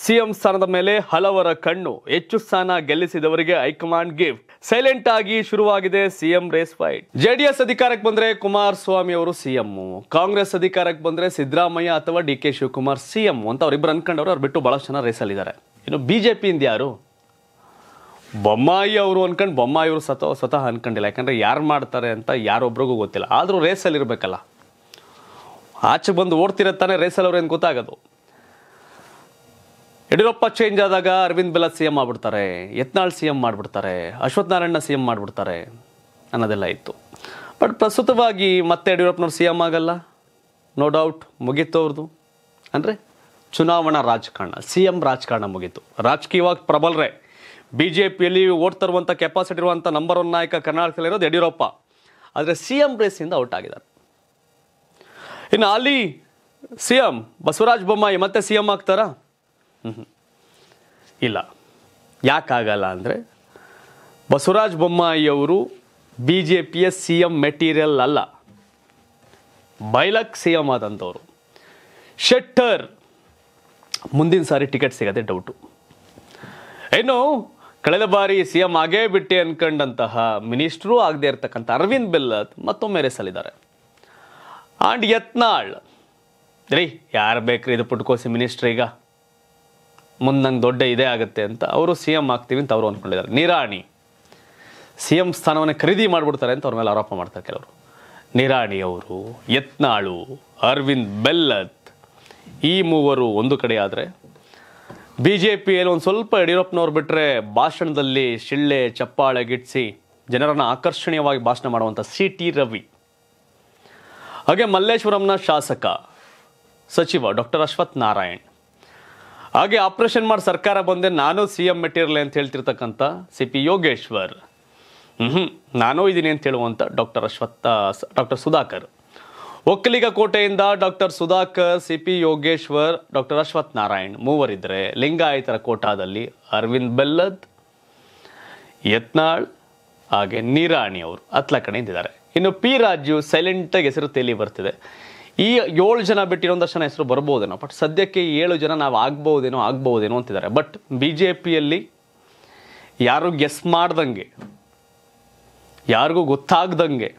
CM ಸ್ಥಾನದ ಮೇಲೆ ಹಲವರ ಕಣ್ಣು ಹೆಚ್ಚು ಸ್ಥಾನ ಗೆಲ್ಲಿಸಿದವರಿಗೆ ಹೈಕಮಾಂಡ್ ಗಿಫ್ಟ್ ಸೈಲೆಂಟ್ ಆಗಿ ಶುರುವಾಗಿದೆ ಸಿಎಂ ರೇಸ್ ಫೈಟ್ ಜೆಡಿಎಸ್ ಅಧಿಕಾರಕ್ಕೆ ಬಂದ್ರೆ ಸ್ವಾಮಿ ಅವರು ಸಿಎಂ ಕಾಂಗ್ರೆಸ್ ಅಧಿಕಾರಕ್ಕೆ ಬಂದ್ರೆ ಸಿದ್ದರಾಮಯ್ಯ ಅಥವಾ ಡಿ ಕೆ ಶಿವಕುಮಾರ್ ಸಿಎಂ ಅಂತ ಅವರಿಬ್ಬರು ಅನ್ಕೊಂಡವ್ರು ಅವ್ರು ಬಿಟ್ಟು ಬಹಳಷ್ಟು ಜನ ಇದಾರೆ ಇನ್ನು ಇಂದ ಯಾರು ಬೊಮ್ಮಾಯಿ ಅವರು ಅನ್ಕೊಂಡು ಬೊಮ್ಮಾಯಿ ಅವರು ಸತ ಸ್ವತಃ ಅನ್ಕೊಂಡಿಲ್ಲ ಯಾಕಂದ್ರೆ ಯಾರು ಮಾಡ್ತಾರೆ ಅಂತ ಯಾರೊಬ್ರಿಗೂ ಗೊತ್ತಿಲ್ಲ ಆದರೂ ರೇಸಲ್ಲಿ ಇರಬೇಕಲ್ಲ ಆಚೆ ಬಂದು ಓಡ್ತಿರತ್ತಾನೆ ರೇಸಲ್ಲಿ ಅವ್ರೇನು ಗೊತ್ತಾಗೋದು ಯಡಿಯೂರಪ್ಪ ಚೇಂಜ್ ಆದಾಗ ಅರವಿಂದ್ ಬಿಲಾಸ್ ಸಿ ಎಂ ಆಗ್ಬಿಡ್ತಾರೆ ಯತ್ನಾಳ್ ಸಿ ಎಂ ಮಾಡಿಬಿಡ್ತಾರೆ ಅಶ್ವಥ್ ನಾರಾಯಣ ಸಿ ಎಂ ಮಾಡ್ಬಿಡ್ತಾರೆ ಅನ್ನೋದೆಲ್ಲ ಇತ್ತು ಬಟ್ ಪ್ರಸ್ತುತವಾಗಿ ಮತ್ತೆ ಯಡಿಯೂರಪ್ಪನವ್ರು ಸಿ ಎಂ ಆಗಲ್ಲ ನೋ ಡೌಟ್ ಅವ್ರದ್ದು ಅಂದರೆ ಚುನಾವಣಾ ರಾಜಕಾರಣ ಸಿ ಎಂ ರಾಜಕಾರಣ ಮುಗೀತು ರಾಜಕೀಯವಾಗಿ ಪ್ರಬಲರೇ ಬಿ ಜೆ ಪಿಯಲ್ಲಿ ಓಟ್ ತರುವಂಥ ಕೆಪಾಸಿಟಿ ಇರುವಂಥ ನಂಬರ್ ಒನ್ ನಾಯಕ ಕರ್ನಾಟಕದಲ್ಲಿರೋದು ಯಡಿಯೂರಪ್ಪ ಆದರೆ ಸಿ ಎಂ ರೇಸಿಂದ ಔಟ್ ಆಗಿದ್ದಾರೆ ಇನ್ನು ಅಲ್ಲಿ ಸಿ ಎಂ ಬಸವರಾಜ ಬೊಮ್ಮಾಯಿ ಮತ್ತೆ ಸಿ ಎಂ ಆಗ್ತಾರಾ ಇಲ್ಲ ಯಾಕಾಗಲ್ಲ ಅಂದರೆ ಬಸವರಾಜ ಬೊಮ್ಮಾಯಿಯವರು B J P as C M material ಅಲ್ಲ ಬೈಲಕ್ ಸಿ ಎಂ ಆದಂಥವ್ರು ಶೆಟ್ಟರ್ ಮುಂದಿನ ಸಾರಿ ಟಿಕೆಟ್ ಸಿಗದೆ ಡೌಟು ಇನ್ನು ಕಳೆದ ಬಾರಿ ಸಿ ಎಂ ಆಗೇ ಬಿಟ್ಟೆ ಅನ್ಕೊಂಡಂತಹ ಮಿನಿಸ್ಟ್ರೂ ಆಗದೆ ಇರತಕ್ಕಂಥ ಅರವಿಂದ್ ಬೆಲ್ಲತ್ ಮತ್ತೊಮ್ಮೆ ರೇಸಲ್ಲಿದ್ದಾರೆ ಆ್ಯಂಡ್ ಯತ್ನಾಳ್ ರೀ ಯಾರು ಬೇಕ್ರಿ ಇದು ಪುಟ್ಕೋಸಿ ಮಿನಿಸ್ಟ್ರ್ ಈಗ ಮುಂದೆ ನಂಗೆ ದೊಡ್ಡ ಇದೇ ಆಗುತ್ತೆ ಅಂತ ಅವರು ಸಿ ಎಂ ಆಗ್ತೀವಿ ಅಂತ ಅವರು ಅಂದ್ಕೊಂಡಿದ್ದಾರೆ ನಿರಾಣಿ ಸಿ ಎಂ ಸ್ಥಾನವನ್ನು ಖರೀದಿ ಮಾಡಿಬಿಡ್ತಾರೆ ಅಂತ ಅವ್ರ ಮೇಲೆ ಆರೋಪ ಮಾಡ್ತಾರೆ ಕೆಲವರು ನಿರಾಣಿ ಅವರು ಯತ್ನಾಳು ಅರವಿಂದ್ ಬೆಲ್ಲತ್ ಈ ಮೂವರು ಒಂದು ಕಡೆ ಆದರೆ ಬಿ ಜೆ ಪಿಯಲ್ಲಿ ಒಂದು ಸ್ವಲ್ಪ ಯಡಿಯೂರಪ್ಪನವ್ರು ಬಿಟ್ಟರೆ ಭಾಷಣದಲ್ಲಿ ಶಿಳ್ಳೆ ಚಪ್ಪಾಳೆ ಗಿಟ್ಸಿ ಜನರನ್ನು ಆಕರ್ಷಣೀಯವಾಗಿ ಭಾಷಣ ಮಾಡುವಂಥ ಸಿ ಟಿ ರವಿ ಹಾಗೆ ಮಲ್ಲೇಶ್ವರಂನ ಶಾಸಕ ಸಚಿವ ಡಾಕ್ಟರ್ ಅಶ್ವಥ್ ನಾರಾಯಣ್ ಹಾಗೆ ಆಪರೇಷನ್ ಮಾಡಿ ಸರ್ಕಾರ ಬಂದೆ ನಾನು ಸಿ ಎಂ ಮೆಟೀರಿಯಲ್ ಅಂತ ಹೇಳ್ತಿರ್ತಕ್ಕಂಥ ಸಿ ಪಿ ಯೋಗೇಶ್ವರ್ ಹ್ಞೂ ನಾನೂ ಇದ್ದೀನಿ ಅಂತ ಹೇಳುವಂಥ ಡಾಕ್ಟರ್ ಅಶ್ವತ್ಥ ಡಾಕ್ಟರ್ ಸುಧಾಕರ್ ಒಕ್ಕಲಿಗ ಕೋಟೆಯಿಂದ doctor Sudhakar C P Yogeshwar doctor Ashwath Narayan ಮೂವರಿದ್ದರೆ ಲಿಂಗಾಯತರ ಕೋಟಾದಲ್ಲಿ ಅರವಿಂದ್ ಬೆಲ್ಲದ್ ಯತ್ನಾಳ್ ಹಾಗೆ ನೀರಾಣಿ ಅವರು ಹತ್ತಲ ಕಡೆಯಿಂದಿದ್ದಾರೆ ಇನ್ನು ಪಿ ರಾಜು ಸೈಲೆಂಟಾಗಿ ಹೆಸರು ತೇಲಿ ಬರ್ತಿದೆ ಈ ಏಳು ಜನ ಬಿಟ್ಟಿರೋ ದರ್ಶನ ಹೆಸರು ಬರ್ಬೋದೇನೋ ಬಟ್ ಸದ್ಯಕ್ಕೆ ಏಳು ಜನ ನಾವು ಆಗ್ಬೋದೇನೋ ಆಗ್ಬೋದೇನೋ ಅಂತಿದ್ದಾರೆ ಬಟ್ ಬಿ ಜೆ ಪಿಯಲ್ಲಿ ಯಾರು ಗೆಸ್ ಮಾಡ್ದಂಗೆ ಯಾರಿಗೂ ಗೊತ್ತಾಗ್ದಂಗೆ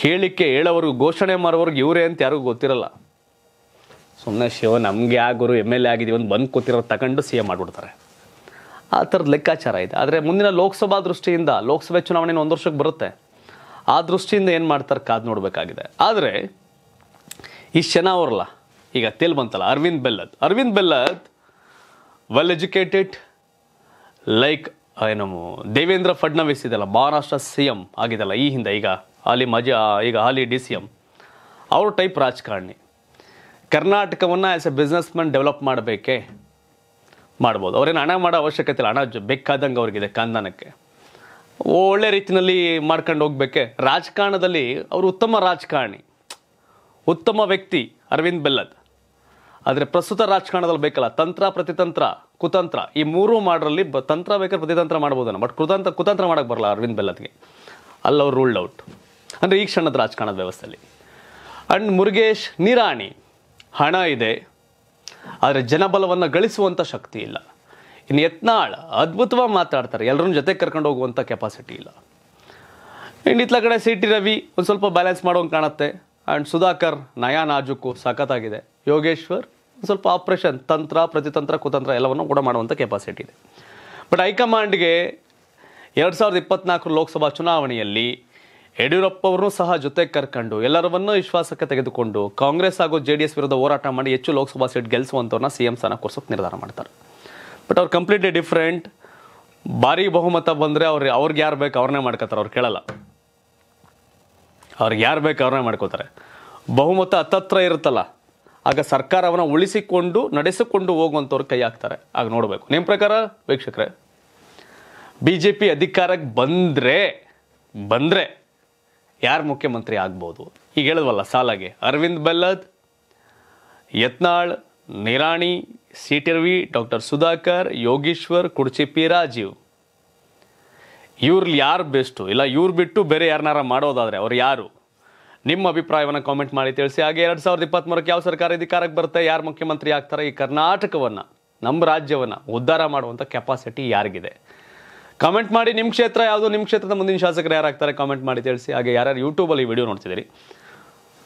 ಹೇಳಿಕೆ ಹೇಳೋವ್ರಿಗೆ ಘೋಷಣೆ ಮಾಡೋವ್ರಿಗೆ ಇವರೇ ಅಂತ ಯಾರಿಗೂ ಗೊತ್ತಿರಲ್ಲ ಸುಮ್ಮನೆ ಶಿವ ನಮಗೆ ಆಗೋರು ಎಮ್ ಎಲ್ ಎ ಆಗಿದ್ದೀವಿ ಒಂದು ಬಂದು ಕೂತಿರೋ ತಗೊಂಡು ಸಿ ಎ ಮಾಡಿಬಿಡ್ತಾರೆ ಆ ಥರದ ಲೆಕ್ಕಾಚಾರ ಇದೆ ಆದರೆ ಮುಂದಿನ ಲೋಕಸಭಾ ದೃಷ್ಟಿಯಿಂದ ಲೋಕಸಭೆ ಚುನಾವಣೆ ಒಂದು ವರ್ಷಕ್ಕೆ ಬರುತ್ತೆ ಆ ದೃಷ್ಟಿಯಿಂದ ಏನು ಮಾಡ್ತಾರೆ ಕಾದು ನೋಡಬೇಕಾಗಿದೆ ಆದರೆ ಇಷ್ಟು ಜನ ಅವ್ರಲ್ಲ ಈಗ ತೇಲ್ ಬಂತಲ್ಲ Arvind Bellad Arvind Bellad well educated like ಏನು ದೇವೇಂದ್ರ ಫಡ್ನವೀಸ್ ಇದೆಲ್ಲ ಮಹಾರಾಷ್ಟ್ರ ಸಿ ಎಮ್ ಆಗಿದೆಲ್ಲ ಈ ಹಿಂದೆ ಈಗ ಹಾಲಿ ಮಾಜಿ ಈಗ ಹಾಲಿ ಡಿ ಸಿ ಎಮ್ ಅವ್ರ ಟೈಪ್ ರಾಜಕಾರಣಿ ಕರ್ನಾಟಕವನ್ನು as a businessman develop ಮಾಡಬೇಕೆ ಮಾಡ್ಬೋದು ಅವ್ರೇನು ಹಣ ಮಾಡೋ ಅವಶ್ಯಕತೆ ಇಲ್ಲ ಹಣ ಬೇಕಾದಂಗೆ ಅವ್ರಿಗಿದೆ ಖಾನದಾನಕ್ಕೆ ಒಳ್ಳೆ ರೀತಿಯಲ್ಲಿ ಮಾಡ್ಕೊಂಡು ಹೋಗ್ಬೇಕೆ ರಾಜಕಾರಣದಲ್ಲಿ ಅವರು ಉತ್ತಮ ರಾಜಕಾರಣಿ ಉತ್ತಮ ವ್ಯಕ್ತಿ ಅರವಿಂದ್ ಬೆಲ್ಲದ್ ಆದರೆ ಪ್ರಸ್ತುತ ರಾಜಕಾರಣದಲ್ಲಿ ಬೇಕಲ್ಲ ತಂತ್ರ ಪ್ರತಿತಂತ್ರ ಕುತಂತ್ರ ಈ ಮೂರು ಮಾಡ್ರಲ್ಲಿ ಬ ತಂತ್ರ ಬೇಕಾದ್ರೆ ಪ್ರತಿತಂತ್ರ ಮಾಡ್ಬೋದನ್ನು ಬಟ್ ಕುತಂತ್ರ ಕುತಂತ್ರ ಮಾಡಕ್ಕೆ ಬರಲ್ಲ ಅರವಿಂದ್ ಬೆಲ್ಲದ್ಗೆ ಅಲ್ಲವ್ರು ರೂಲ್ಡ್ ಔಟ್ ಅಂದರೆ ಈ ಕ್ಷಣದ ರಾಜಕಾರಣದ ವ್ಯವಸ್ಥೆಯಲ್ಲಿ ಅಂಡ್ ಮುರುಗೇಶ್ ನಿರಾಣಿ ಹಣ ಇದೆ ಆದರೆ ಜನಬಲವನ್ನು ಗಳಿಸುವಂಥ ಶಕ್ತಿ ಇಲ್ಲ ಇನ್ನು ಯತ್ನಾಳ್ ಅದ್ಭುತವಾಗಿ ಮಾತಾಡ್ತಾರೆ ಎಲ್ಲರನ್ನ ಜೊತೆ ಕರ್ಕೊಂಡು ಹೋಗುವಂಥ ಕೆಪಾಸಿಟಿ ಇಲ್ಲ ಇನ್ನು ಇತ್ಲ ಕಡೆ ಸಿ ಟಿ ರವಿ ಒಂದು ಸ್ವಲ್ಪ ಬ್ಯಾಲೆನ್ಸ್ ಮಾಡೋಂಗೆ ಕಾಣುತ್ತೆ ಆ್ಯಂಡ್ ಸುಧಾಕರ್ ನಯಾ ನಾಜುಕು ಸಖತ್ತಾಗಿದೆ ಯೋಗೇಶ್ವರ್ ಸ್ವಲ್ಪ ಆಪ್ರೇಷನ್ ತಂತ್ರ ಪ್ರತಿತಂತ್ರ ಕುತಂತ್ರ ಎಲ್ಲವನ್ನು ಕೂಡ ಮಾಡುವಂಥ ಕೆಪಾಸಿಟಿ ಇದೆ ಬಟ್ ಹೈಕಮಾಂಡ್ಗೆ ಎರಡು ಸಾವಿರದ ಇಪ್ಪತ್ನಾಲ್ಕು ಲೋಕಸಭಾ ಚುನಾವಣೆಯಲ್ಲಿ ಯಡಿಯೂರಪ್ಪ ಅವರನ್ನು ಸಹ ಜೊತೆ ಕರ್ಕೊಂಡು ಎಲ್ಲರವನ್ನೂ ವಿಶ್ವಾಸಕ್ಕೆ ತೆಗೆದುಕೊಂಡು ಕಾಂಗ್ರೆಸ್ ಹಾಗೂ ಜೆ ಡಿ ಎಸ್ ವಿರುದ್ಧ ಹೋರಾಟ ಮಾಡಿ ಹೆಚ್ಚು ಲೋಕಸಭಾ ಸೀಟ್ ಗೆಲ್ಲಿಸುವಂಥವ್ರನ್ನ ಸಿ ಎಂ ಸ್ಥಾನ ಕೊರ್ಸೋಕೆ ನಿರ್ಧಾರ ಮಾಡ್ತಾರೆ ಬಟ್ ಅವ್ರು ಕಂಪ್ಲೀಟ್ಲಿ ಡಿಫ್ರೆಂಟ್ ಭಾರಿ ಬಹುಮತ ಬಂದರೆ ಅವ್ರು ಅವ್ರಿಗೆ ಯಾರು ಬೇಕು ಅವ್ರನ್ನೇ ಮಾಡ್ಕೋತಾರೆ ಅವ್ರು ಕೇಳಲ್ಲ ಅವ್ರಿಗೆ ಯಾರು ಬೇಕು ಅವ್ರನ್ನೇ ಮಾಡ್ಕೋತಾರೆ ಬಹುಮತ ಹತ್ತತ್ರ ಇರುತ್ತಲ್ಲ ಆಗ ಸರ್ಕಾರವನ್ನು ಉಳಿಸಿಕೊಂಡು ನಡೆಸಿಕೊಂಡು ಹೋಗುವಂಥವ್ರು ಕೈ ಹಾಕ್ತಾರೆ ಆಗ ನೋಡಬೇಕು ನಿಮ್ಮ ಪ್ರಕಾರ ವೀಕ್ಷಕರೇ ಬಿ ಜೆ ಪಿ ಅಧಿಕಾರಕ್ಕೆ ಬಂದರೆ ಬಂದರೆ ಯಾರು ಮುಖ್ಯಮಂತ್ರಿ ಆಗ್ಬೋದು ಈಗ ಹೇಳಿದ್ವಲ್ಲ ಸಾಲಾಗೆ ಅರವಿಂದ್ ಬೆಲ್ಲದ್ ಯತ್ನಾಳ್ ನಿರಾಣಿ ರವಿ ಡಾಕ್ಟರ್ ಸುಧಾಕರ್ ಯೋಗೀಶ್ವರ್ ಕುಡ್ಚಿಪ್ಪಿ ರಾಜೀವ್ ಇವ್ರಲ್ಲಿ ಯಾರು ಬೆಸ್ಟು ಇಲ್ಲ ಇವ್ರು ಬಿಟ್ಟು ಬೇರೆ ಯಾರನ್ನಾರ ಮಾಡೋದಾದರೆ ಅವ್ರು ಯಾರು ನಿಮ್ಮ ಅಭಿಪ್ರಾಯವನ್ನು ಕಾಮೆಂಟ್ ಮಾಡಿ ತಿಳಿಸಿ ಹಾಗೆ ಎರಡು ಸಾವಿರದ ಇಪ್ಪತ್ತ್ಮೂರಕ್ಕೆ ಯಾವ ಸರ್ಕಾರ ಅಧಿಕಾರಕ್ಕೆ ಬರುತ್ತೆ ಯಾರು ಮುಖ್ಯಮಂತ್ರಿ ಆಗ್ತಾರೆ ಈ ಕರ್ನಾಟಕವನ್ನು ನಮ್ಮ ರಾಜ್ಯವನ್ನು ಉದ್ಧಾರ ಮಾಡುವಂಥ ಕೆಪಾಸಿಟಿ ಯಾರಿಗಿದೆ ಕಮೆಂಟ್ ಮಾಡಿ ನಿಮ್ಮ ಕ್ಷೇತ್ರ ಯಾವುದು ನಿಮ್ಮ ಕ್ಷೇತ್ರದ ಮುಂದಿನ ಶಾಸಕರು ಯಾರಾಗ್ತಾರೆ ಕಾಮೆಂಟ್ ಮಾಡಿ ತಿಳಿಸಿ ಹಾಗೆ ಯಾರ್ಯಾರು ಯೂಟ್ಯೂಬಲ್ಲಿ ಈ ವಿಡಿಯೋ ನೋಡ್ತಿದ್ದೀರಿ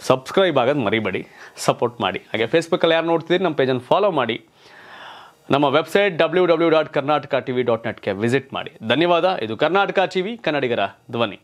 ಸಬ್ಸ್ಕ್ರೈಬ್ ಆಗೋದು ಮರಿಬೇಡಿ ಸಪೋರ್ಟ್ ಮಾಡಿ ಹಾಗೆ ಫೇಸ್ಬುಕ್ಕಲ್ಲಿ ಯಾರು ನೋಡ್ತಿದ್ದೀರಿ ನಮ್ಮ ಪೇಜನ್ನು ಫಾಲೋ ಮಾಡಿ ನಮ್ಮ website W W dot Karnataka TV dot ನೆಟ್ಗೆ ವಿಸಿಟ್ ಮಾಡಿ ಧನ್ಯವಾದ ಇದು ಕರ್ನಾಟಕ ಟಿವಿ ಕನ್ನಡಿಗರ ಧ್ವನಿ